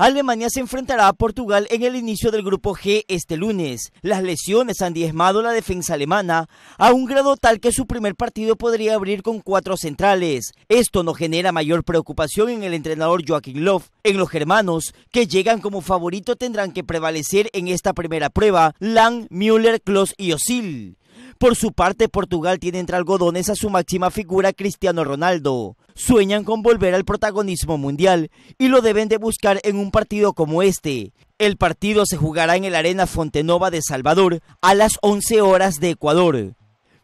Alemania se enfrentará a Portugal en el inicio del grupo G este lunes. Las lesiones han diezmado la defensa alemana a un grado tal que su primer partido podría abrir con cuatro centrales. Esto no genera mayor preocupación en el entrenador Joachim Löw. En los germanos, que llegan como favorito, tendrán que prevalecer en esta primera prueba Lang, Müller, Klos y Osil. Por su parte, Portugal tiene entre algodones a su máxima figura Cristiano Ronaldo. Sueñan con volver al protagonismo mundial y lo deben de buscar en un partido como este. El partido se jugará en el Arena Fontenova de Salvador a las 11 horas de Ecuador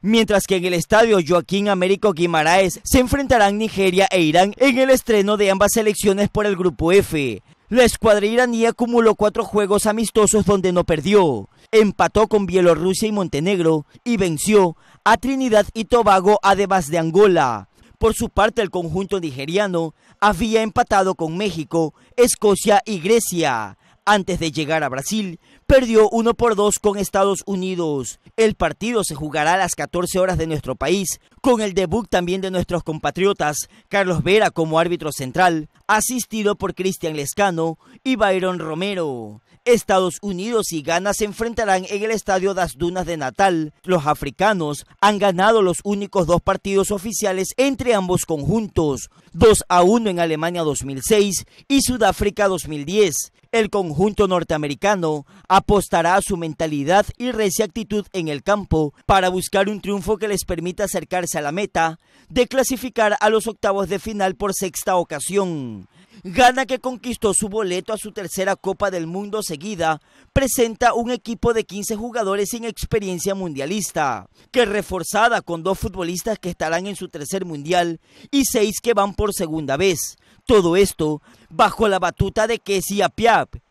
mientras que en el estadio Joaquín Américo Guimaraes se enfrentarán Nigeria e Irán en el estreno de ambas selecciones por el grupo F. La escuadra iraní acumuló cuatro juegos amistosos donde no perdió. Empató con Bielorrusia y Montenegro y venció a Trinidad y Tobago además de Angola. Por su parte, el conjunto nigeriano había empatado con México, Escocia y Grecia. Antes de llegar a Brasil, perdió 1 por 2 con Estados Unidos. El partido se jugará a las 14 horas de nuestro país, con el debut también de nuestros compatriotas, Carlos Vera como árbitro central, asistido por Cristian Lescano y Byron Romero. Estados Unidos y Ghana se enfrentarán en el Estadio Das Dunas de Natal. Los africanos han ganado los únicos dos partidos oficiales entre ambos conjuntos, 2 a 1 en Alemania 2006 y Sudáfrica 2010. El conjunto norteamericano apostará a su mentalidad y recia actitud en el campo para buscar un triunfo que les permita acercarse a la meta de clasificar a los octavos de final por sexta ocasión. Gana que conquistó su boleto a su tercera Copa del Mundo seguida, presenta un equipo de 15 jugadores sin experiencia mundialista, que reforzada con dos futbolistas que estarán en su tercer mundial y seis que van por segunda vez, todo esto bajo la batuta de Kesia piap.